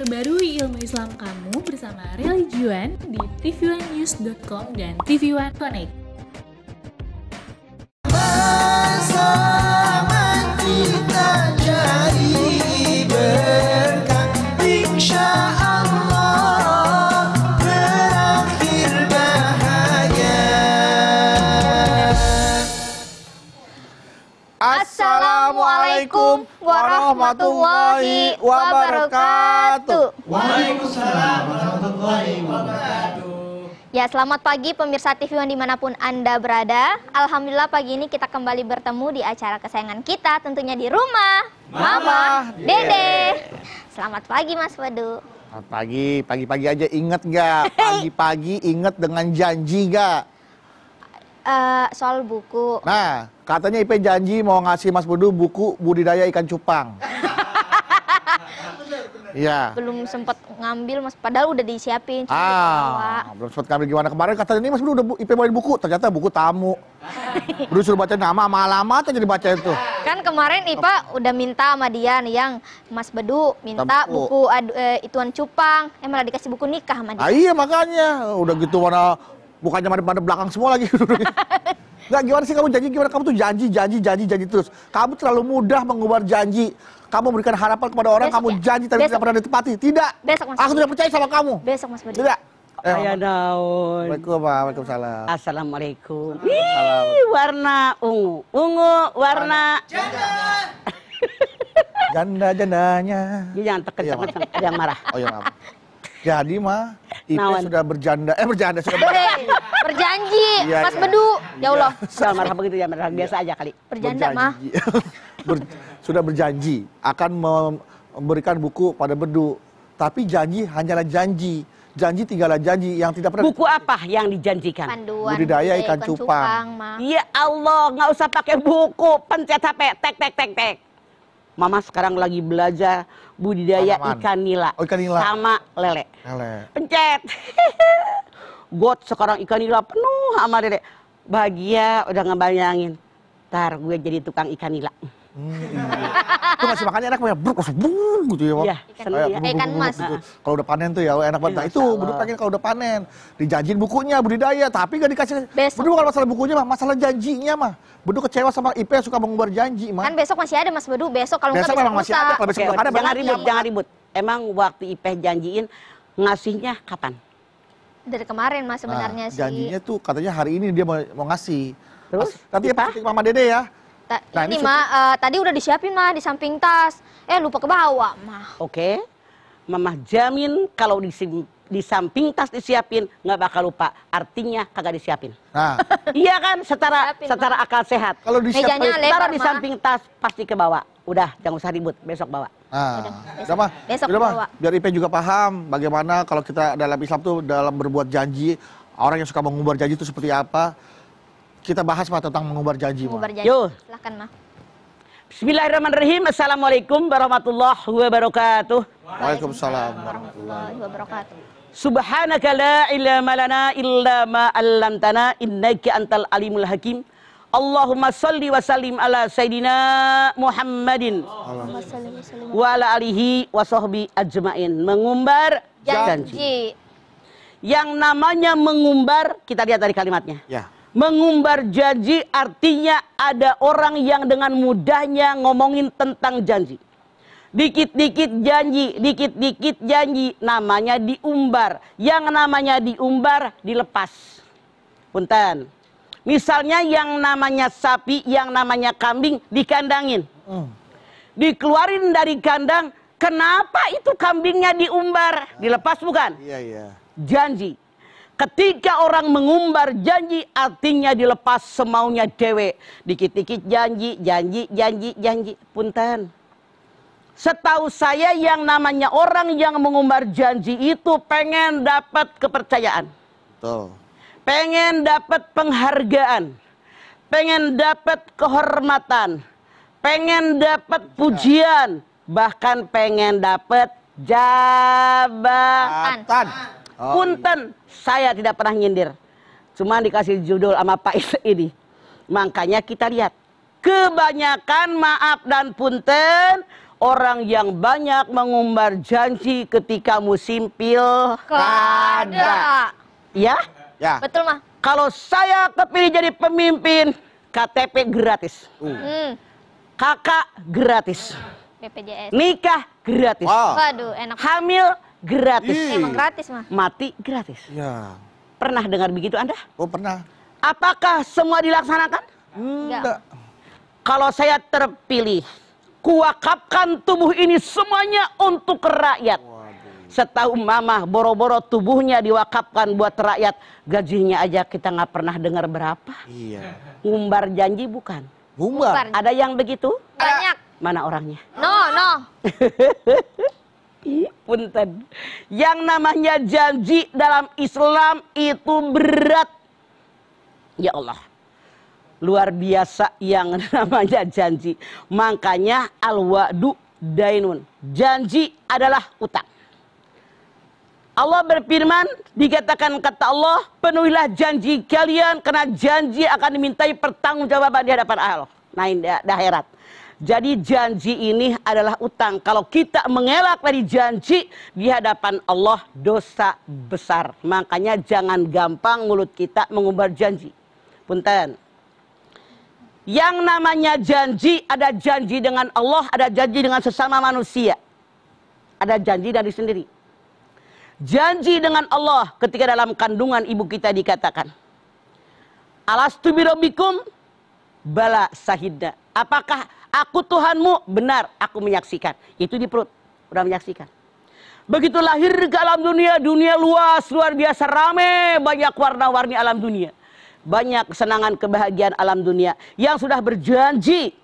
Perbarui ilmu Islam kamu bersama Religion di tvone newscom dan tv One Connect. Assalamualaikum warahmatullahi wabarakatuh. Waalaikumsalam warahmatullahi wabarakatuh. Ya, selamat pagi pemirsa TV One dimanapun Anda berada. Alhamdulillah pagi ini kita kembali bertemu di acara kesayangan kita tentunya di rumah. Mama, Dede. Selamat pagi Mas Wadu. Selamat pagi, pagi-pagi aja inget gak? Pagi-pagi inget dengan janji gak? Uh, soal buku. Nah, katanya Ipe janji mau ngasih Mas Budu buku budidaya ikan cupang. Iya. belum sempat ngambil Mas, padahal udah disiapin. Ah, ah, belum sempat ngambil gimana kemarin katanya ini Mas Budu udah bu Ipe bawain buku, ternyata buku tamu. Udah suruh baca nama sama alamat aja dibaca itu. Kan kemarin Ipa udah minta sama Dian yang Mas Bedu minta Tampu. buku adu, e, ituan cupang, eh dikasih buku nikah sama dia. Ah, iya makanya, udah gitu warna bukannya pada mana belakang semua lagi Nggak gimana sih kamu janji gimana kamu tuh janji janji janji janji terus. Kamu terlalu mudah mengubah janji. Kamu memberikan harapan kepada orang, Besok kamu ya? janji tapi Besok. tidak pernah ditepati. Tidak. Besok Mas. Aku tidak percaya sama kamu. Besok Mas Budi. Tidak. Eh, Ayah daun. Waalaikumsalam. Assalamualaikum. Wih, warna ungu. Ungu warna janda. janda jandanya. Jangan tekan-tekan, iya, jangan marah. Oh iya maaf. Jadi mah Ipe Nawan. sudah berjanda, eh berjanda sudah berjanji. Iya, iya. berjanji, ya, iya. ya, Mas ya. Bedu. Ya Allah, jangan marah begitu ya, marah biasa aja kali. Berjanda berjanji. mah. Ber, sudah berjanji akan memberikan buku pada Bedu. Tapi janji hanyalah janji. Janji tinggallah janji yang tidak pernah. Buku apa yang dijanjikan? Panduan budidaya ikan, cupang. Iya Allah, nggak usah pakai buku, pencet HP, tek tek tek tek. Mama sekarang lagi belajar budidaya Tanaman. ikan nila. Oh, ikan nila. Sama lele. Lele. Pencet. God sekarang ikan nila penuh sama lele. Bahagia udah ngebayangin. Ntar gue jadi tukang ikan nila. Hmm. Itu masih makannya enak banget, bruk, bung gitu ya, Iya, ikan iya, mas. Kalau udah panen tuh ya, enak banget. Nah, iya, itu, budi pengen kalau udah panen. Dijanjin bukunya, budidaya, tapi gak dikasih. Besok. Budi bukan masalah bukunya, mah. masalah janjinya, mah. Budi kecewa sama IP yang suka mengumbar janji, mah. Kan besok masih ada, Mas Bedu. Besok kalau besok enggak besok masih ada. besok okay, ada, jangan ribut, jangan ribut. Emang waktu IP janjiin, ngasihnya kapan? Dari kemarin, Mas, nah, sebenarnya sih. Janjinya tuh katanya hari ini dia mau ngasih. Terus? Nanti ya, pak Mama Dede ya. Ta nah, ini, ini mah eh, uh, tadi udah disiapin mah di samping tas. Eh lupa ke bawah mah. Oke. Okay. Mamah jamin kalau di, di samping tas disiapin nggak bakal lupa. Artinya kagak disiapin. Nah. iya kan setara disiapin, setara ma. akal sehat. Kalau disiapin setara di samping tas pasti ke bawah. Udah jangan usah ribut, besok bawa. Nah, udah, besok, besok, besok udah mah, biar juga paham bagaimana kalau kita dalam Islam tuh dalam berbuat janji, orang yang suka mengumbar janji itu seperti apa kita bahas Pak tentang mengumbar janji. Mengubar janji. Yo. Silakan, Ma. Bismillahirrahmanirrahim. Assalamualaikum warahmatullahi wabarakatuh. Waalaikumsalam warahmatullahi wabarakatuh. Subhanaka la ilma lana illa ma 'allamtana innaka antal alimul hakim. Allahumma salli wa sallim ala sayidina Muhammadin Allahumma wa ala alihi wa sahbi ajmain. Mengumbar janji. janji. Yang namanya mengumbar, kita lihat dari kalimatnya. Ya Mengumbar janji artinya ada orang yang dengan mudahnya ngomongin tentang janji. Dikit-dikit janji, dikit-dikit janji, namanya diumbar. Yang namanya diumbar, dilepas. Punten. Misalnya yang namanya sapi, yang namanya kambing, dikandangin. Hmm. Dikeluarin dari kandang, kenapa itu kambingnya diumbar? Dilepas bukan? Iya, iya. Janji. Ketika orang mengumbar janji, artinya dilepas semaunya dewe. Dikit-dikit janji, janji, janji, janji. Punten. Setahu saya yang namanya orang yang mengumbar janji itu pengen dapat kepercayaan. Betul. Pengen dapat penghargaan. Pengen dapat kehormatan. Pengen dapat pujian. Bahkan pengen dapat jabatan. Oh, Punten. Iya saya tidak pernah nyindir. Cuma dikasih judul sama Pak ini. Makanya kita lihat. Kebanyakan maaf dan punten orang yang banyak mengumbar janji ketika musim pil kada, Ya? Ya. Betul mah. Kalau saya kepilih jadi pemimpin, KTP gratis. Hmm. hmm. Kakak gratis. BPJS. Nikah gratis. Wow. Waduh, enak. Hamil gratis. Ih. Iya. Emang gratis mah. Mati gratis. Ya. Pernah dengar begitu Anda? Oh pernah. Apakah semua dilaksanakan? Enggak. Kalau saya terpilih, kuakapkan tubuh ini semuanya untuk rakyat. Setahu mamah boro-boro tubuhnya diwakapkan buat rakyat. Gajinya aja kita nggak pernah dengar berapa. Iya. Ngumbar janji bukan? Ngumbar. Ada yang begitu? Banyak. Mana orangnya? No, no. punten. Yang namanya janji dalam Islam itu berat. Ya Allah. Luar biasa yang namanya janji. Makanya al-wa'du dainun. Janji adalah utang. Allah berfirman, dikatakan kata Allah, penuhilah janji kalian karena janji akan dimintai pertanggungjawaban di hadapan Allah. Nah, dah herat. Jadi janji ini adalah utang. Kalau kita mengelak dari janji di hadapan Allah dosa besar. Makanya jangan gampang mulut kita mengumbar janji. Punten. Yang namanya janji ada janji dengan Allah, ada janji dengan sesama manusia. Ada janji dari sendiri. Janji dengan Allah ketika dalam kandungan ibu kita dikatakan. Alastu birobikum bala sahidna. Apakah Aku Tuhanmu, benar, aku menyaksikan. Itu di perut, udah menyaksikan. Begitu lahir ke alam dunia, dunia luas, luar biasa, rame, banyak warna-warni alam dunia. Banyak kesenangan, kebahagiaan alam dunia yang sudah berjanji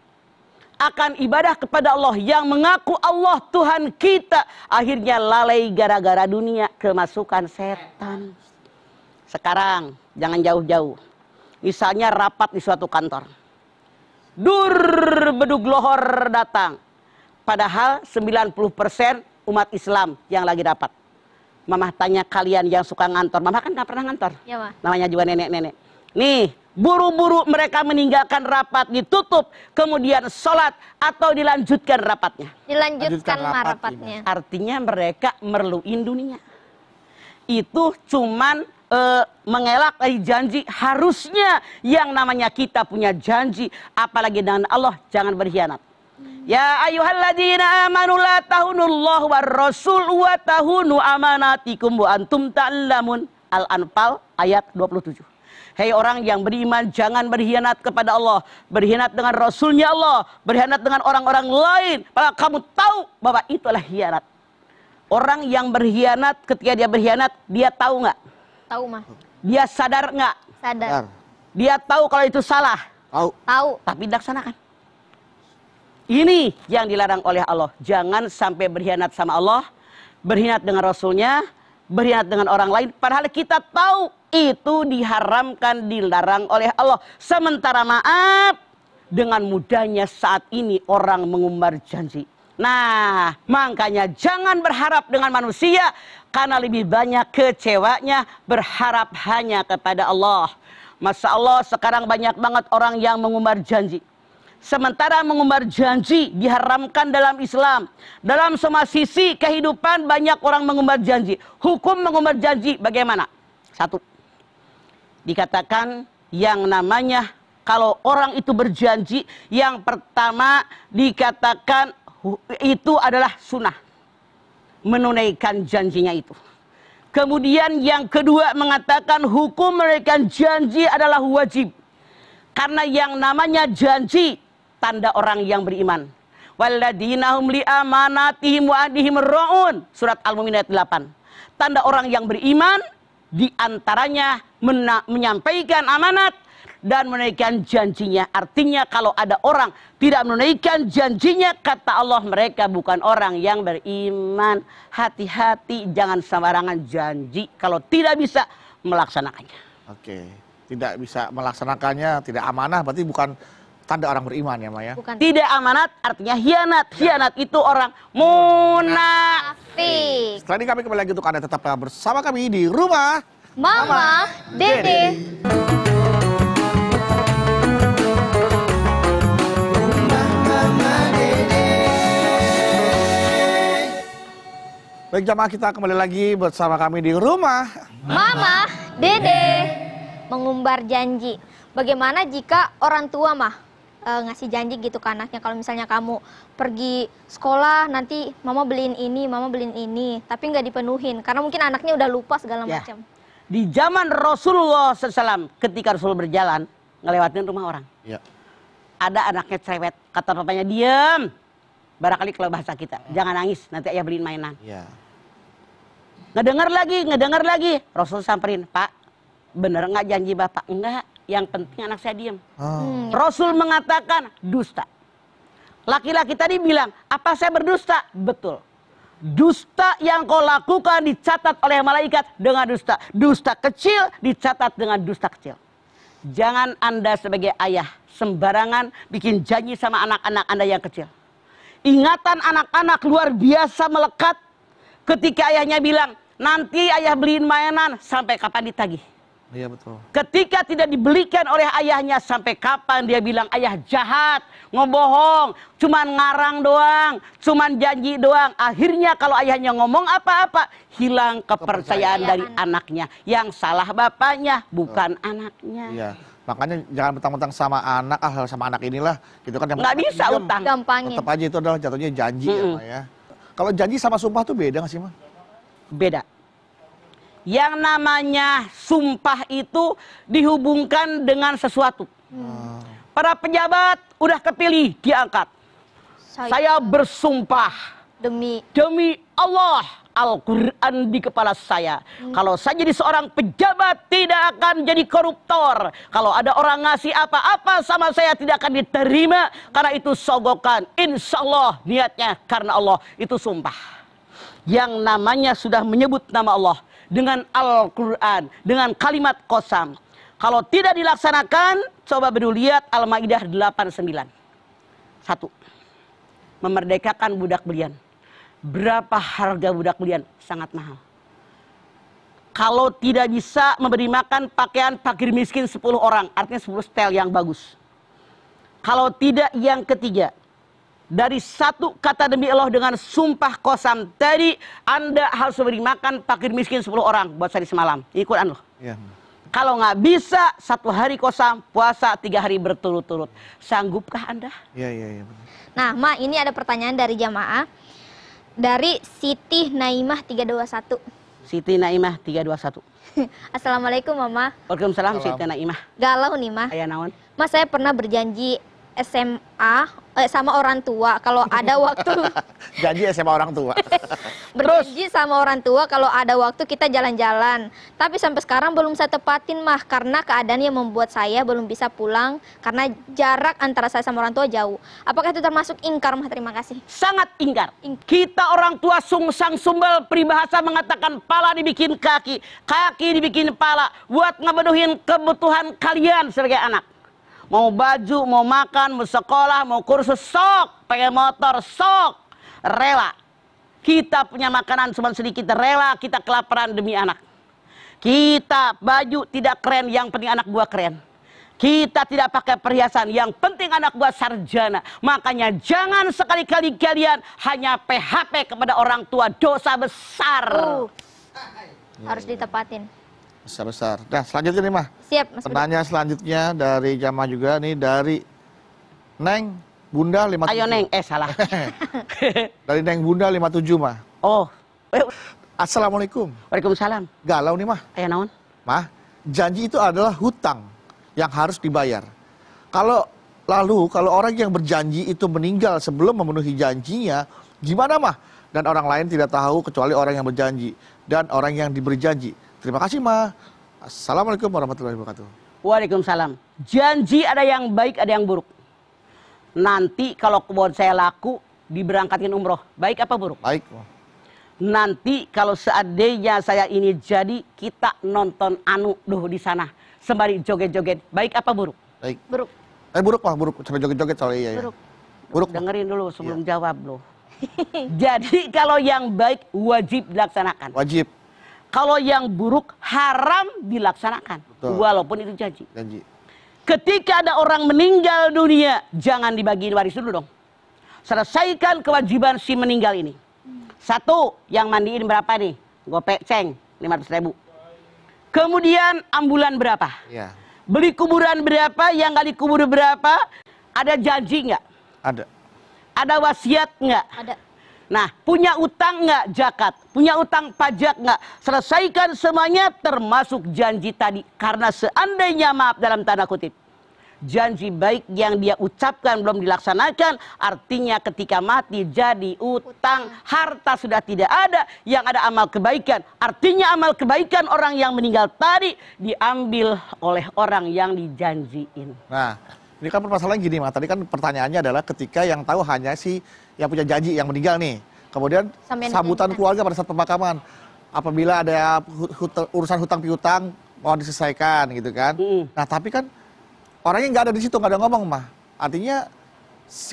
akan ibadah kepada Allah yang mengaku Allah Tuhan kita akhirnya lalai gara-gara dunia kemasukan setan. Sekarang jangan jauh-jauh. Misalnya rapat di suatu kantor. Dur bedug lohor datang. Padahal 90% umat Islam yang lagi dapat. Mamah tanya kalian yang suka ngantor. Mamah kan gak pernah ngantor. Ya, ma. Namanya juga nenek-nenek. Nih, buru-buru mereka meninggalkan rapat ditutup, kemudian sholat atau dilanjutkan rapatnya. Dilanjutkan rapatnya. rapatnya. Artinya mereka merluin dunia. Itu cuman uh, mengelak dari janji. Harusnya yang namanya kita punya janji, apalagi dengan Allah, jangan berkhianat. Hmm. Ya ayyuhalladzina amanu la Allah war rasul wa tahunu amanatikum wa antum ta'lamun. Al-Anfal ayat 27. Hei orang yang beriman jangan berkhianat kepada Allah, berkhianat dengan rasulnya Allah, berkhianat dengan orang-orang lain. Padahal kamu tahu bahwa itulah khianat. Orang yang berkhianat ketika dia berkhianat dia tahu nggak? Tahu mah. Dia sadar nggak? Sadar. Dia tahu kalau itu salah. Tahu. Tahu. Tapi dilaksanakan. Ini yang dilarang oleh Allah. Jangan sampai berkhianat sama Allah, berkhianat dengan Rasulnya, berkhianat dengan orang lain. Padahal kita tahu itu diharamkan, dilarang oleh Allah. Sementara maaf, dengan mudahnya saat ini orang mengumbar janji. Nah, makanya jangan berharap dengan manusia karena lebih banyak kecewanya berharap hanya kepada Allah. Masya Allah sekarang banyak banget orang yang mengumbar janji. Sementara mengumbar janji diharamkan dalam Islam. Dalam semua sisi kehidupan banyak orang mengumbar janji. Hukum mengumbar janji bagaimana? Satu, dikatakan yang namanya kalau orang itu berjanji yang pertama dikatakan itu adalah sunnah. Menunaikan janjinya itu. Kemudian yang kedua mengatakan hukum mereka janji adalah wajib. Karena yang namanya janji tanda orang yang beriman. Walladinahum li amanatihim wa adihim ra'un. Surat Al-Mu'min ayat 8. Tanda orang yang beriman diantaranya menyampaikan amanat dan menunaikan janjinya. Artinya kalau ada orang tidak menunaikan janjinya kata Allah mereka bukan orang yang beriman. Hati-hati jangan sembarangan janji kalau tidak bisa melaksanakannya. Oke, tidak bisa melaksanakannya, tidak amanah berarti bukan tanda orang beriman ya Maya? Bukan. Tidak amanat artinya hianat. Hianat itu orang munafik. Setelah ini kami kembali lagi untuk Anda tetap bersama kami di Rumah Mama, Mama Dede. Dede. Baik jamaah kita kembali lagi bersama kami di rumah. Mama, Dede mengumbar janji. Bagaimana jika orang tua mah e, ngasih janji gitu ke anaknya kalau misalnya kamu pergi sekolah nanti mama beliin ini, mama beliin ini, tapi nggak dipenuhin karena mungkin anaknya udah lupa segala ya. macam. Di zaman Rasulullah SAW ketika Rasul berjalan ngelewatin rumah orang. Ya. Ada anaknya cerewet, kata papanya diam Barangkali kalau bahasa kita. Jangan nangis, nanti ayah beliin mainan. Ya. Ngedengar lagi, ngedengar lagi. Rasul samperin, Pak, bener nggak janji Bapak? Enggak, yang penting anak saya diem. Oh. Hmm. Rasul mengatakan, dusta. Laki-laki tadi bilang, apa saya berdusta? Betul. Dusta yang kau lakukan dicatat oleh malaikat dengan dusta. Dusta kecil dicatat dengan dusta kecil. Jangan Anda sebagai ayah sembarangan bikin janji sama anak-anak Anda yang kecil. Ingatan anak-anak luar biasa melekat ketika ayahnya bilang, nanti ayah beliin mainan sampai kapan ditagih. Iya betul. Ketika tidak dibelikan oleh ayahnya sampai kapan dia bilang ayah jahat, ngebohong, cuman ngarang doang, cuman janji doang. Akhirnya kalau ayahnya ngomong apa-apa, hilang kepercayaan, kepercayaan dari anaknya. Yang salah bapaknya, bukan oh. anaknya. Iya. Makanya jangan mentang-mentang sama anak, ah sama anak inilah gitu kan. yang Nggak bisa jam, utang. Gampangin. Tetap aja itu adalah jatuhnya janji -hmm. ya, ya. Kalau janji sama sumpah tuh beda nggak sih, Ma? Beda. Yang namanya sumpah itu dihubungkan dengan sesuatu. Hmm. Para pejabat udah kepilih, diangkat. Saya, Saya bersumpah demi demi Allah Al-Quran di kepala saya. Hmm. Kalau saya jadi seorang pejabat tidak akan jadi koruptor. Kalau ada orang ngasih apa-apa sama saya tidak akan diterima. Karena itu sogokan. Insya Allah niatnya karena Allah. Itu sumpah. Yang namanya sudah menyebut nama Allah. Dengan Al-Quran. Dengan kalimat kosam. Kalau tidak dilaksanakan. Coba berdua lihat Al-Ma'idah 89. Satu. Memerdekakan budak belian berapa harga budak kalian? Sangat mahal. Kalau tidak bisa memberi makan pakaian fakir miskin 10 orang, artinya 10 stel yang bagus. Kalau tidak yang ketiga, dari satu kata demi Allah dengan sumpah kosam tadi, Anda harus memberi makan fakir miskin 10 orang buat saya semalam. Ikut Anda. Ya. Kalau nggak bisa, satu hari kosam, puasa tiga hari berturut-turut. Sanggupkah Anda? Iya, iya, iya. Nah, Ma, ini ada pertanyaan dari jamaah dari Siti Naimah 321. Siti Naimah 321. Assalamualaikum Mama. Waalaikumsalam Siti Naimah. Galau nih Mah. Ayah naon. Mas saya pernah berjanji SMA eh, sama orang tua kalau ada waktu. Janji SMA orang tua. Berjanji sama orang tua kalau ada waktu kita jalan-jalan. Tapi sampai sekarang belum saya tepatin mah karena keadaan yang membuat saya belum bisa pulang karena jarak antara saya sama orang tua jauh. Apakah itu termasuk ingkar mah? Terima kasih. Sangat ingkar. kita orang tua sungsang sumbel peribahasa mengatakan pala dibikin kaki, kaki dibikin pala buat ngebenuhin kebutuhan kalian sebagai anak Mau baju, mau makan, mau sekolah, mau kursus, sok. Pengen motor, sok. Rela. Kita punya makanan cuma sedikit, rela kita kelaparan demi anak. Kita baju tidak keren, yang penting anak buah keren. Kita tidak pakai perhiasan, yang penting anak buah sarjana. Makanya jangan sekali-kali kalian hanya PHP kepada orang tua, dosa besar. Uh, harus ditepatin besar-besar. Nah, selanjutnya nih, Mah. Siap, Mas. Penanya selanjutnya dari jamaah juga nih dari Neng Bunda 57. Ayo Neng, eh salah. dari Neng Bunda 57, Mah. Oh. Eh, Assalamualaikum. Waalaikumsalam. Galau nih, Mah. Ayo naon? Mah, janji itu adalah hutang yang harus dibayar. Kalau lalu kalau orang yang berjanji itu meninggal sebelum memenuhi janjinya, gimana, Mah? Dan orang lain tidak tahu kecuali orang yang berjanji dan orang yang diberi janji. Terima kasih, Ma. Assalamualaikum warahmatullahi wabarakatuh. Waalaikumsalam. Janji ada yang baik, ada yang buruk. Nanti kalau kebun saya laku, diberangkatkan umroh. Baik apa buruk? Baik. Nanti kalau seandainya saya ini jadi, kita nonton anu duh di sana. Sembari joget-joget. Baik apa buruk? Baik. Buruk. Eh buruk pak, buruk. Sampai joget-joget soalnya iya ya. Buruk. buruk Dengerin dulu sebelum iya. jawab loh. jadi kalau yang baik wajib dilaksanakan. Wajib. Kalau yang buruk haram dilaksanakan. Betul. Walaupun itu janji. Janji. Ketika ada orang meninggal dunia, jangan dibagiin waris dulu dong. Selesaikan kewajiban si meninggal ini. Satu, yang mandiin berapa nih? Gopek ceng, 500 ribu. Kemudian ambulan berapa? Ya. Beli kuburan berapa, yang kali dikubur berapa? Ada janji nggak? Ada. Ada wasiat nggak? Ada. Nah, punya utang nggak jakat? Punya utang pajak nggak? Selesaikan semuanya termasuk janji tadi. Karena seandainya maaf dalam tanda kutip. Janji baik yang dia ucapkan belum dilaksanakan. Artinya ketika mati jadi utang. Harta sudah tidak ada. Yang ada amal kebaikan. Artinya amal kebaikan orang yang meninggal tadi. Diambil oleh orang yang dijanjiin. Nah, ini kan permasalahan gini Mah. Tadi kan pertanyaannya adalah ketika yang tahu hanya si yang punya janji yang meninggal nih. Kemudian Sambil sambutan kita. keluarga pada saat pemakaman. Apabila ada hut urusan hutang piutang mau diselesaikan gitu kan. Mm. Nah tapi kan orangnya nggak ada di situ nggak ada ngomong mah. Artinya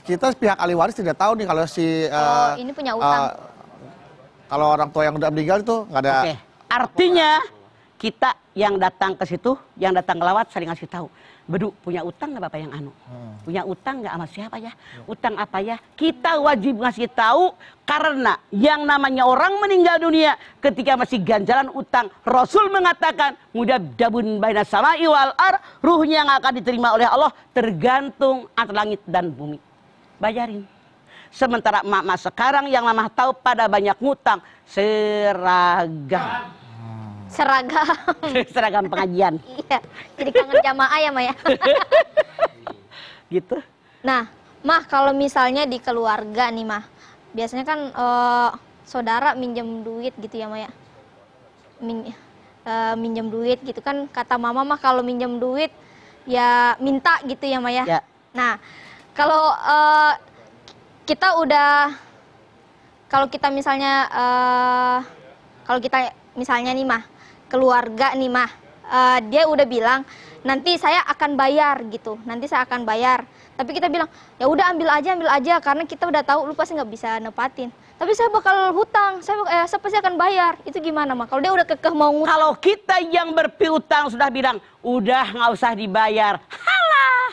kita pihak ahli waris tidak tahu nih kalau si oh, uh, ini punya utang. Uh, kalau orang tua yang udah meninggal itu nggak ada. Okay. Artinya kita yang datang ke situ, yang datang ngelawat sering ngasih tahu. Bedu punya utang nggak bapak yang anu? Hmm. Punya utang nggak sama siapa ya? ya? Utang apa ya? Kita wajib ngasih tahu karena yang namanya orang meninggal dunia ketika masih ganjalan utang, Rasul mengatakan mudah dabun baina sama iwal ar ruhnya yang akan diterima oleh Allah tergantung antara langit dan bumi. Bayarin. Sementara mak mak sekarang yang lama tahu pada banyak ngutang seragam seragam seragam pengajian iya jadi kangen jamaah ya Maya gitu nah mah kalau misalnya di keluarga nih mah biasanya kan uh, saudara minjem duit gitu ya Maya Min, uh, minjem duit gitu kan kata mama mah kalau minjem duit ya minta gitu ya Maya ya. nah kalau uh, kita udah kalau kita misalnya uh, kalau kita misalnya nih mah keluarga nih mah uh, dia udah bilang nanti saya akan bayar gitu nanti saya akan bayar tapi kita bilang ya udah ambil aja ambil aja karena kita udah tahu lu pasti nggak bisa nepatin tapi saya bakal hutang saya eh, saya pasti akan bayar itu gimana mah kalau dia udah kekeh mau ngutang kalau kita yang berpiutang sudah bilang udah nggak usah dibayar halah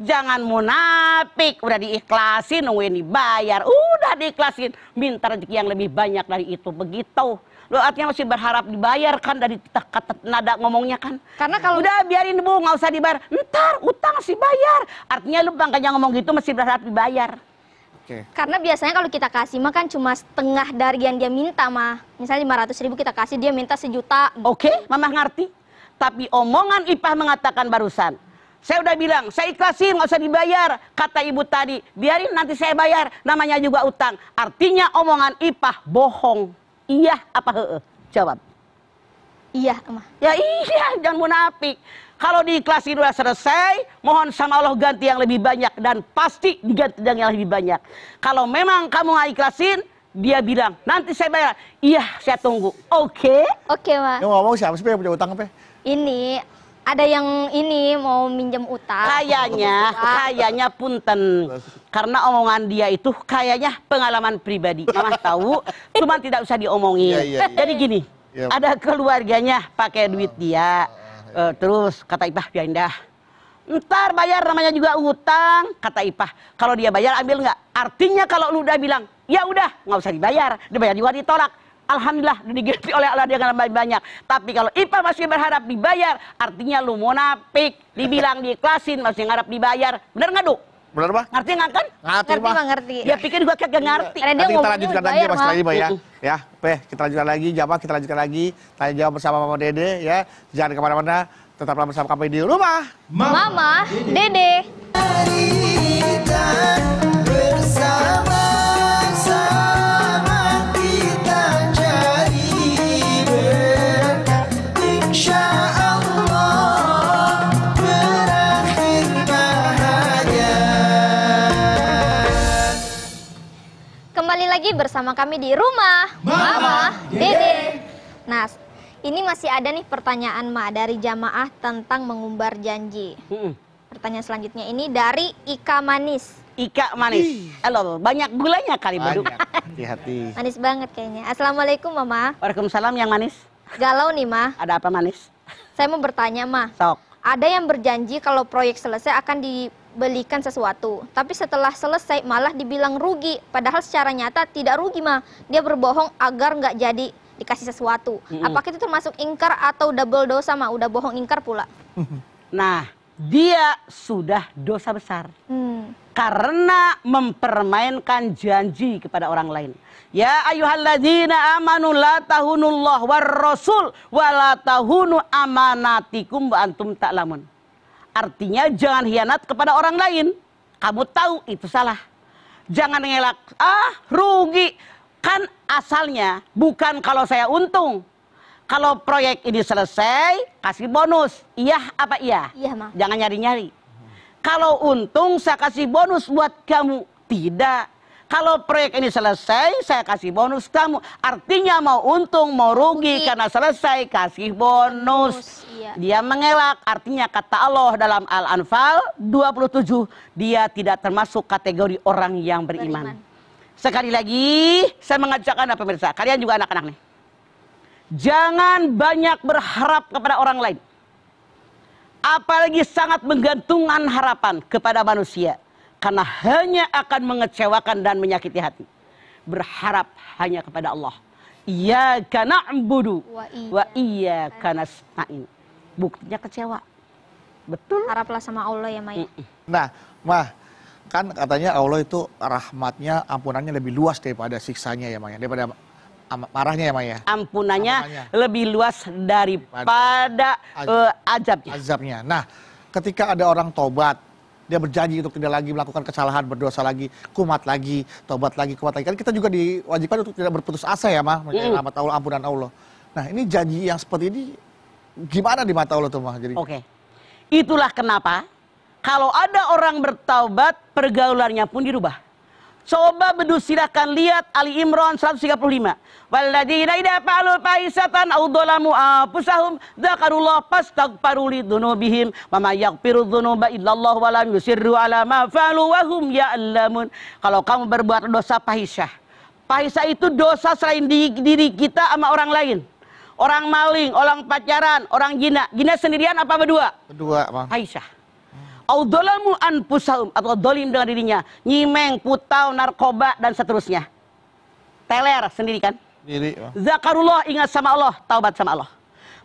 jangan munafik udah diikhlasin nungguin dibayar udah diikhlasin minta rezeki yang lebih banyak dari itu begitu Lo artinya masih berharap dibayar kan dari kata nada ngomongnya kan. Karena kalau udah biarin bu nggak usah dibayar. Ntar utang sih bayar. Artinya lu bangkanya ngomong gitu masih berharap dibayar. Okay. Karena biasanya kalau kita kasih mah kan cuma setengah dari yang dia minta mah. Misalnya lima ratus ribu kita kasih dia minta sejuta. Oke, okay, mamah ngerti. Tapi omongan Ipah mengatakan barusan. Saya udah bilang, saya ikhlasin, nggak usah dibayar. Kata ibu tadi, biarin nanti saya bayar. Namanya juga utang. Artinya omongan Ipah bohong. Iya apa heeh? Jawab. Iya, Ma. Ya iya, jangan munafik. Kalau di diiklasin sudah selesai, mohon sama Allah ganti yang lebih banyak dan pasti diganti yang lebih banyak. Kalau memang kamu nggak ikhlasin, dia bilang, nanti saya bayar. Iya, saya tunggu. Oke? Okay? Oke, okay, Mak. Yang ngomong siapa sih yang punya utang apa? Ini ada yang ini mau minjem utang. Kayaknya, kayaknya punten. Karena omongan dia itu kayaknya pengalaman pribadi. Mama tahu, cuma tidak usah diomongin. Ya, ya, ya. Jadi gini, ya. ada keluarganya pakai duit dia. Uh, terus kata Ipah ya, indah. Ntar bayar namanya juga utang, kata Ipah. Kalau dia bayar ambil nggak? Artinya kalau lu udah bilang, ya udah nggak usah dibayar, dibayar juga ditolak Alhamdulillah udah diganti oleh Allah dengan lebih banyak. Tapi kalau IPA masih berharap dibayar, artinya lu munafik, dibilang diiklasin, masih ngarap dibayar. Bener nggak, Duk? Bener, Pak? Ngerti nggak kan? Ngerti, Pak. Ngerti. Dia pikir gua kagak ngerti. Nanti kita lanjutkan lagi, Mas lagi, Pak, ya. Ya, Peh, kita lanjutkan lagi. jawab kita lanjutkan lagi. Tanya jawab bersama Mama Dede, ya. Jangan kemana-mana. Tetaplah bersama kami di rumah. Mama, Mama Dede. Dede. lagi bersama kami di rumah Mama, Mama Dede. Nah, ini masih ada nih pertanyaan Ma dari jamaah tentang mengumbar janji. Pertanyaan selanjutnya ini dari Ika Manis. Ika Manis. Halo, eh, banyak gulanya kali baru. Hati-hati. manis banget kayaknya. Assalamualaikum Mama. Waalaikumsalam yang manis. Galau nih Ma. Ada apa manis? Saya mau bertanya Ma. Sok. Ada yang berjanji kalau proyek selesai akan di belikan sesuatu. Tapi setelah selesai malah dibilang rugi. Padahal secara nyata tidak rugi mah. Dia berbohong agar nggak jadi dikasih sesuatu. Mm -hmm. Apakah itu termasuk ingkar atau double dosa mah? Udah bohong ingkar pula. Nah, dia sudah dosa besar. Hmm. Karena mempermainkan janji kepada orang lain. Ya ayuhalladzina amanu la tahunullah war rasul wa la tahunu amanatikum wa antum ta'lamun. Artinya jangan hianat kepada orang lain. Kamu tahu itu salah. Jangan ngelak, ah rugi. Kan asalnya bukan kalau saya untung. Kalau proyek ini selesai, kasih bonus. Iya apa iya? Iya, Ma. Jangan nyari-nyari. Kalau untung, saya kasih bonus buat kamu. Tidak. Kalau proyek ini selesai, saya kasih bonus kamu. Artinya mau untung, mau rugi rugi. karena selesai kasih bonus. bonus iya. Dia mengelak. Artinya kata Allah dalam Al-Anfal 27, dia tidak termasuk kategori orang yang beriman. beriman. Sekali lagi, saya mengajak anak pemirsa, kalian juga anak-anak nih. Jangan banyak berharap kepada orang lain. Apalagi sangat menggantungkan harapan kepada manusia karena hanya akan mengecewakan dan menyakiti hati. Berharap hanya kepada Allah. Iyaka ambudu, wa iyaka nasta'in. Buktinya kecewa. Betul. Haraplah sama Allah ya Maya. Nah, Mah, kan katanya Allah itu rahmatnya, ampunannya lebih luas daripada siksanya ya Maya. Daripada marahnya ya Maya. Ampunannya, ampunannya. lebih luas daripada, daripada uh, azabnya. Azabnya. Nah, ketika ada orang tobat, dia berjanji untuk tidak lagi melakukan kesalahan, berdosa lagi, kumat lagi, tobat lagi, kumat lagi. Kan kita juga diwajibkan untuk tidak berputus asa ya, mah, mencari rahmat Allah, ampunan Allah. Nah, ini janji yang seperti ini gimana di mata Allah tuh, mah? Jadi Oke. Okay. Itulah kenapa kalau ada orang bertaubat, pergaulannya pun dirubah. Coba bedu silakan lihat Ali Imran 135. Walladzina idza fa'alu faisatan aw dhalamu anfusahum dzakarullah fastaghfaru lidzunubihim wa may yaghfiru dzunuba illallah wa lam yusirru ala ma fa'alu wa hum ya'lamun. Kalau kamu berbuat dosa fahisyah. Fahisyah itu dosa selain diri kita sama orang lain. Orang maling, orang pacaran, orang jina. Jina sendirian apa berdua? Berdua, Bang. Aisyah. Audolamu pusaum atau dolim dengan dirinya, nyimeng, putau, narkoba dan seterusnya. Teler sendiri kan? Sendiri. Oh. Zakarullah ingat sama Allah, taubat sama Allah.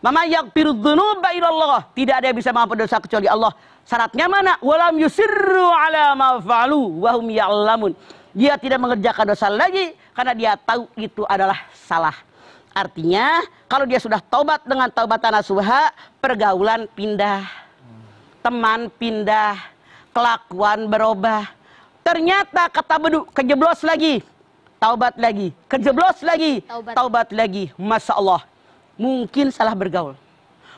Mama yang dzunuba ilallah. Tidak ada yang bisa mengampuni dosa kecuali Allah. Syaratnya mana? Walam yusirru ala ma fa'alu wa ya'lamun. Dia tidak mengerjakan dosa lagi karena dia tahu itu adalah salah. Artinya, kalau dia sudah taubat dengan taubat tanah suha pergaulan pindah teman pindah, kelakuan berubah. Ternyata kata bedu, kejeblos lagi, taubat lagi, kejeblos lagi, taubat, taubat lagi. Masya Allah, mungkin salah bergaul.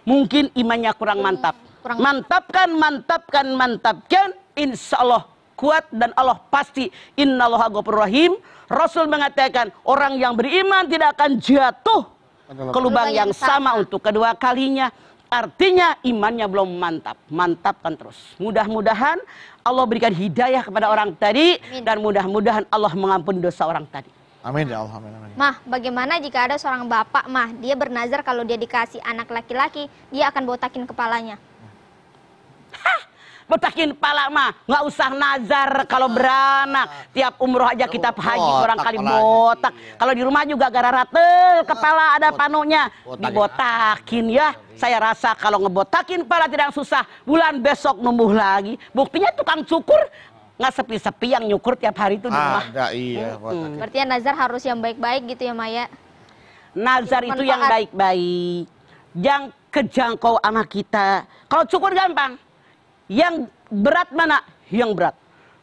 Mungkin imannya kurang hmm, mantap. Kurang. Mantapkan, mantapkan, mantapkan. Insya Allah kuat dan Allah pasti. Inna Allah rahim. Rasul mengatakan orang yang beriman tidak akan jatuh ke lubang yang sama untuk kedua kalinya. Artinya imannya belum mantap. Mantapkan terus. Mudah-mudahan Allah berikan hidayah kepada orang tadi. Amin. Dan mudah-mudahan Allah mengampuni dosa orang tadi. Amin ya Allah. Amin, amin. Mah, bagaimana jika ada seorang bapak, mah, dia bernazar kalau dia dikasih anak laki-laki, dia akan botakin kepalanya. Hah? Betakin pala mah nggak usah nazar kalau ah. beranak. Tiap umroh aja kita haji orang kali botak. Kalau di rumah juga gara ratel ah, kepala ada panunya ya. dibotakin ya. Iya, iya. Saya rasa kalau ngebotakin pala tidak susah, bulan besok numbuh lagi. Buktinya tukang cukur nggak sepi-sepi yang nyukur tiap hari itu di rumah. Ada, iya. Hmm. Berarti ya nazar harus yang baik-baik gitu ya Maya. Nazar itu yang baik-baik. Yang kejangkau anak kita. Kalau cukur gampang, yang berat mana? Yang berat.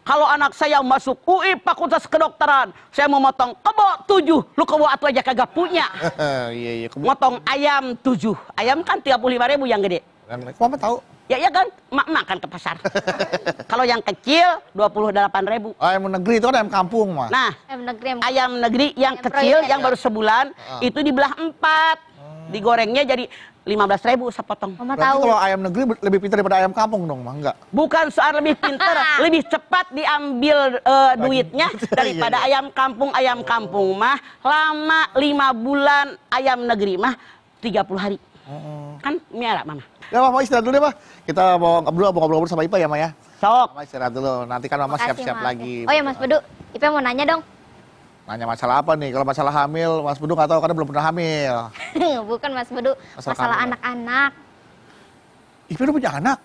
Kalau anak saya masuk UI fakultas kedokteran, saya mau motong kebo tujuh, lu kebo atau aja kagak punya. Iya iya. Motong ayam tujuh, ayam kan tiga puluh lima ribu yang gede. Yang Mama tahu. Ya iya kan, mak makan ke pasar. Kalau yang kecil dua puluh delapan ribu. Oh, ayam negeri itu kan ayam kampung mah. Nah, ayam negeri, ayam, negeri yang kecil yang baru sebulan ah. itu dibelah empat, oh. digorengnya jadi lima belas ribu sepotong. Mama Berarti tahu. kalau ayam negeri lebih pintar daripada ayam kampung dong, Mah? Enggak. Bukan soal lebih pintar, lebih cepat diambil uh, duitnya iya, iya. daripada ayam kampung. Ayam oh. kampung mah lama lima bulan, ayam negeri mah tiga puluh hari. Oh. Kan miara, Mama. Ya, Mama istirahat dulu deh, Mah. Kita mau ngobrol-ngobrol sama Ipa ya, Mah ya. Sok. Mama istirahat dulu, nanti kan Mama siap-siap lagi. Oh ya, Mas Bedu, Ipa mau nanya dong. Nanya masalah apa nih? Kalau masalah hamil, Mas Bedu nggak tahu karena belum pernah hamil. Bukan Mas Bedu, masalah, anak-anak. Ipe lu punya anak?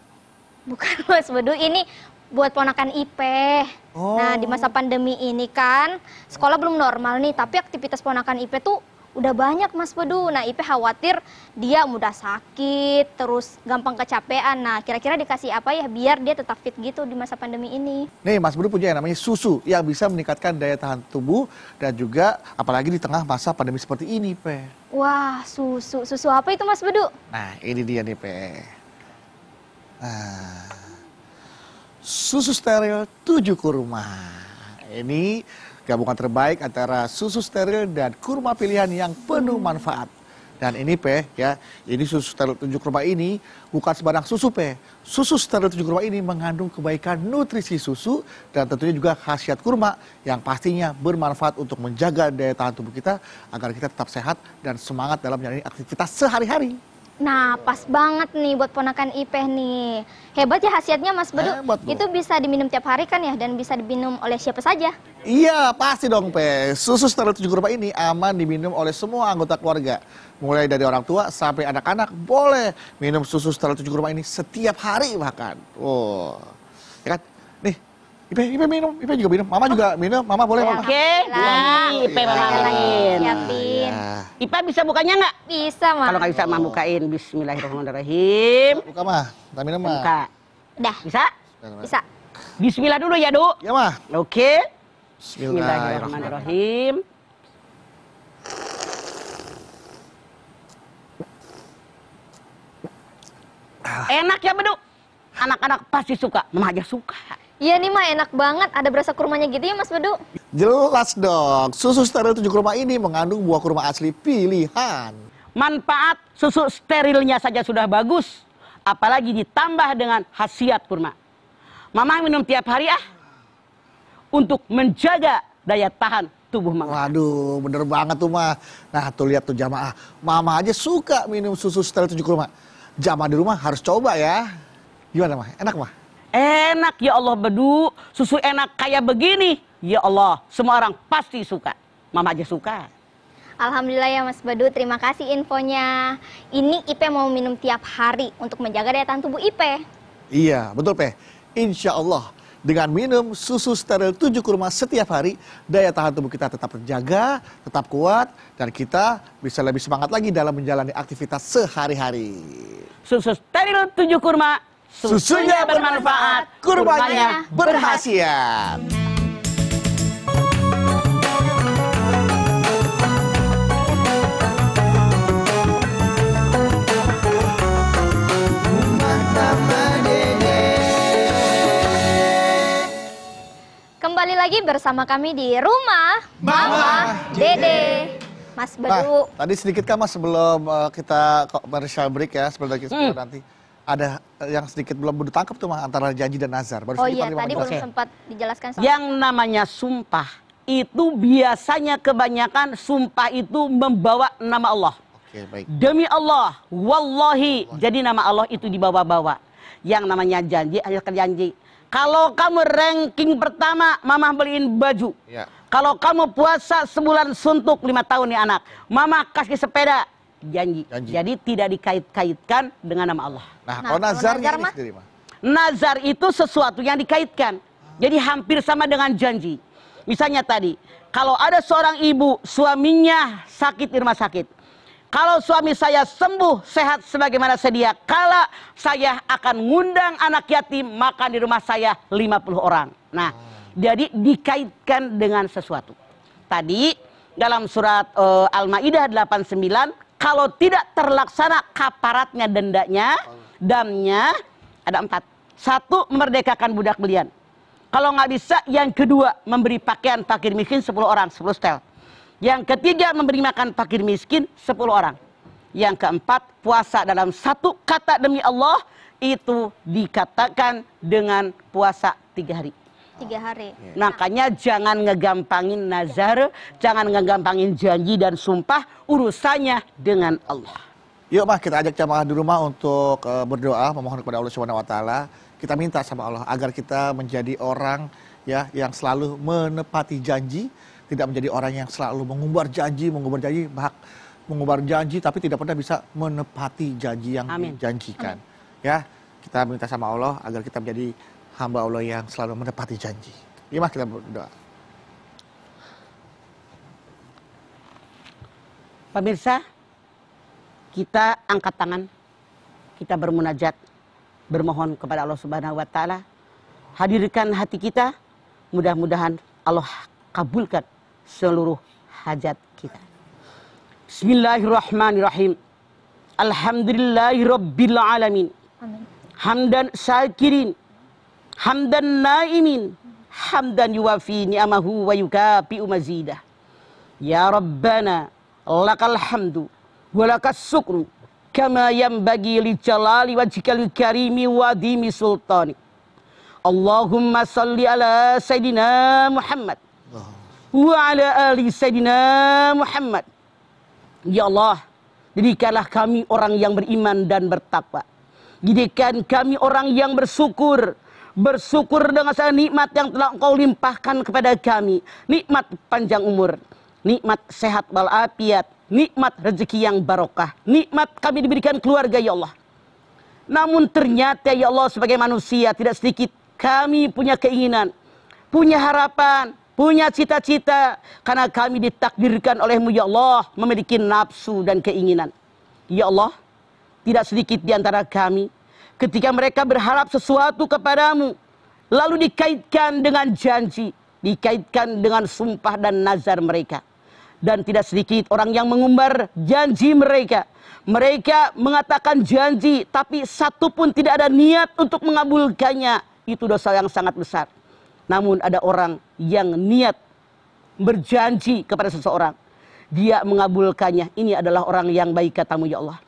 Bukan Mas Bedu, ini buat ponakan Ipe. Oh. Nah di oh. masa pandemi ini kan sekolah belum normal nih, tapi aktivitas ponakan Ipe tuh udah banyak Mas Pedu. Nah, Ipe khawatir dia mudah sakit, terus gampang kecapean. Nah, kira-kira dikasih apa ya biar dia tetap fit gitu di masa pandemi ini? Nih, Mas Pedu punya yang namanya susu yang bisa meningkatkan daya tahan tubuh dan juga apalagi di tengah masa pandemi seperti ini, Pe. Wah, susu. Susu apa itu, Mas Pedu? Nah, ini dia nih, Pe. Nah, susu steril tujuh kurma. Ini Gabungan terbaik antara susu steril dan kurma pilihan yang penuh manfaat. Dan ini pe ya, ini susu steril tunjuk kurma ini bukan sebarang susu pe. Susu steril tunjuk kurma ini mengandung kebaikan nutrisi susu dan tentunya juga khasiat kurma yang pastinya bermanfaat untuk menjaga daya tahan tubuh kita agar kita tetap sehat dan semangat dalam menjalani aktivitas sehari-hari. Nah, pas banget nih buat ponakan Ipeh nih. Hebat ya khasiatnya Mas Bedu. Hebat, bro. Itu bisa diminum tiap hari kan ya dan bisa diminum oleh siapa saja? Iya, pasti dong, Pe. Susu steril 7 Rupa ini aman diminum oleh semua anggota keluarga. Mulai dari orang tua sampai anak-anak boleh minum susu steril 7 Rupa ini setiap hari bahkan. Oh. Ya kan? Ipe, Ipe minum, Ipe juga minum. Mama juga minum, Mama boleh. Oke, okay. Ipe mau ngapain? Siapin. Ipa bisa bukanya nggak? Bisa, Mama. Kalau nggak bisa, Mama bukain. Bismillahirrahmanirrahim. Buka, Mah. Kita minum, Ma. Buka. Udah. Bisa? Bisa. Bismillah dulu ya, Du. Ya, Mah. Oke. Okay. Bismillahirrahmanirrahim. Enak ya, Bedu? Anak-anak pasti suka. Mama aja suka. Iya nih mah enak banget, ada berasa kurmanya gitu ya Mas Bedu? Jelas dong, susu steril tujuh kurma ini mengandung buah kurma asli pilihan. Manfaat susu sterilnya saja sudah bagus, apalagi ditambah dengan khasiat kurma. Mama minum tiap hari ah, untuk menjaga daya tahan tubuh mama. Waduh, bener banget tuh mah. Nah tuh lihat tuh jamaah, mama aja suka minum susu steril tujuh kurma. Jamaah di rumah harus coba ya. Gimana mah, enak mah? Enak ya Allah bedu, susu enak kayak begini. Ya Allah, semua orang pasti suka. Mama aja suka. Alhamdulillah ya Mas Bedu, terima kasih infonya. Ini Ipe mau minum tiap hari untuk menjaga daya tahan tubuh Ipe. Iya, betul Peh. Insya Allah, dengan minum susu steril tujuh kurma setiap hari, daya tahan tubuh kita tetap terjaga, tetap kuat, dan kita bisa lebih semangat lagi dalam menjalani aktivitas sehari-hari. Susu steril tujuh kurma Susunya bermanfaat, kurbannya berhasil. Kembali lagi bersama kami di rumah Mama Dede. Mas Bedu. Nah, tadi sedikit kan Mas sebelum uh, kita commercial break ya, sebelum lagi hmm. nanti ada eh, yang sedikit belum ditangkap tuh antara janji dan nazar. Baru oh iya, tadi belum okay. sempat dijelaskan. Soal. Yang namanya sumpah itu biasanya kebanyakan sumpah itu membawa nama Allah. Okay, baik. Demi Allah, wallahi. Allah. Jadi nama Allah itu dibawa-bawa. Yang namanya janji hanya janji. Kalau kamu ranking pertama, mama beliin baju. Ya. Kalau kamu puasa sebulan suntuk lima tahun nih anak, mama kasih sepeda janji. janji. Jadi tidak dikait-kaitkan dengan nama Allah. Nah, nah kalau nazar, nazar ini sendiri, Nazar itu sesuatu yang dikaitkan. Jadi hampir sama dengan janji. Misalnya tadi, kalau ada seorang ibu suaminya sakit di rumah sakit. Kalau suami saya sembuh sehat sebagaimana sedia kala saya akan ngundang anak yatim makan di rumah saya 50 orang. Nah, hmm. jadi dikaitkan dengan sesuatu. Tadi dalam surat uh, Al-Maidah 89 kalau tidak terlaksana kaparatnya dendanya, damnya, ada empat. Satu, merdekakan budak belian. Kalau nggak bisa, yang kedua, memberi pakaian fakir miskin 10 orang, 10 setel. Yang ketiga, memberi makan fakir miskin 10 orang. Yang keempat, puasa dalam satu kata demi Allah, itu dikatakan dengan puasa tiga hari tiga hari. Iya. Makanya jangan ngegampangin nazar, jangan ngegampangin janji dan sumpah urusannya dengan Allah. Yuk mah kita ajak jamaah di rumah untuk eh, berdoa memohon kepada Allah Subhanahu wa taala. Kita minta sama Allah agar kita menjadi orang ya yang selalu menepati janji, tidak menjadi orang yang selalu mengumbar janji, mengumbar janji, bahkan mengumbar janji tapi tidak pernah bisa menepati janji yang Amin. dijanjikan. Amin. Ya, kita minta sama Allah agar kita menjadi hamba Allah yang selalu menepati janji. Mari kita berdoa. Pemirsa, kita angkat tangan, kita bermunajat, bermohon kepada Allah Subhanahu wa taala. Hadirkan hati kita, mudah-mudahan Allah kabulkan seluruh hajat kita. Bismillahirrahmanirrahim. Alhamdulillahirabbil Hamdan syakirin hamdan naimin hamdan yuwafi ni'amahu wa yukapi mazidah ya rabbana lakal hamdu wa lakas syukru kama yanbaghi li jalali wajhikal karimi wa dimi sultani Allahumma salli ala sayidina Muhammad wa ala ali sayidina Muhammad ya Allah jadikanlah kami orang yang beriman dan bertakwa jadikan kami orang yang bersyukur bersyukur dengan segala nikmat yang telah engkau limpahkan kepada kami. Nikmat panjang umur, nikmat sehat walafiat, nikmat rezeki yang barokah, nikmat kami diberikan keluarga ya Allah. Namun ternyata ya Allah sebagai manusia tidak sedikit kami punya keinginan, punya harapan, punya cita-cita karena kami ditakdirkan olehmu ya Allah memiliki nafsu dan keinginan. Ya Allah, tidak sedikit di antara kami Ketika mereka berharap sesuatu kepadamu, lalu dikaitkan dengan janji, dikaitkan dengan sumpah dan nazar mereka. Dan tidak sedikit orang yang mengumbar janji mereka. Mereka mengatakan janji, tapi satu pun tidak ada niat untuk mengabulkannya. Itu dosa yang sangat besar. Namun ada orang yang niat berjanji kepada seseorang. Dia mengabulkannya. Ini adalah orang yang baik katamu ya Allah.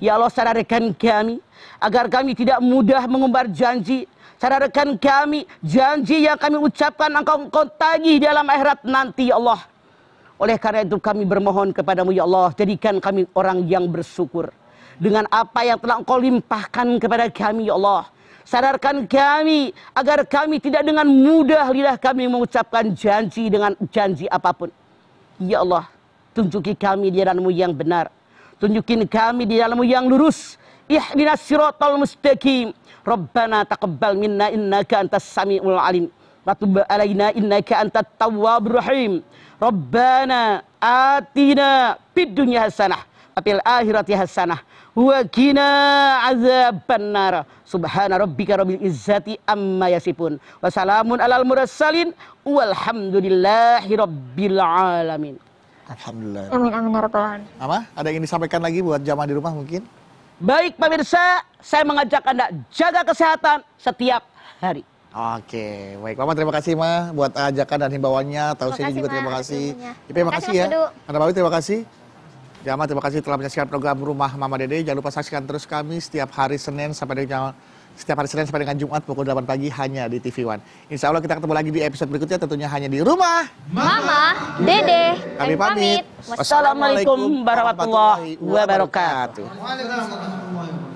Ya Allah sadarkan kami agar kami tidak mudah mengumbar janji. Sadarkan kami janji yang kami ucapkan engkau, engkau tagih dalam akhirat nanti ya Allah. Oleh karena itu kami bermohon kepadamu ya Allah jadikan kami orang yang bersyukur. Dengan apa yang telah engkau limpahkan kepada kami ya Allah. Sadarkan kami agar kami tidak dengan mudah lidah kami mengucapkan janji dengan janji apapun. Ya Allah, tunjuki kami di jalanmu yang benar tunjukin kami di dalam yang lurus ihdinas siratal mustaqim rabbana taqabbal minna innaka antas samiul alim wa tub alaina innaka antat tawwabur rahim rabbana atina fid dunya hasanah apil akhirati hasanah wa qina azaban nar subhana rabbika rabbil izzati amma yasifun wa salamun alal mursalin walhamdulillahi rabbil alamin Alhamdulillah. Amin amin harapan. Ya Apa? Ada yang ingin disampaikan lagi buat jamaah di rumah mungkin? Baik pemirsa, saya mengajak Anda jaga kesehatan setiap hari. Oke, baik. Mama terima kasih Ma buat ajakan dan himbauannya. Tahu sini juga terima kasih. Ipe terima kasih ya. Anda Bawi terima kasih. Jamaah terima kasih telah menyaksikan program Rumah Mama Dede. Jangan lupa saksikan terus kami setiap hari Senin sampai dengan setiap hari Senin sampai dengan Jumat pukul 8 pagi hanya di TV One. Insya Allah kita ketemu lagi di episode berikutnya tentunya hanya di rumah. Mama, Dede, kami pamit. Wassalamualaikum warahmatullahi wabarakatuh.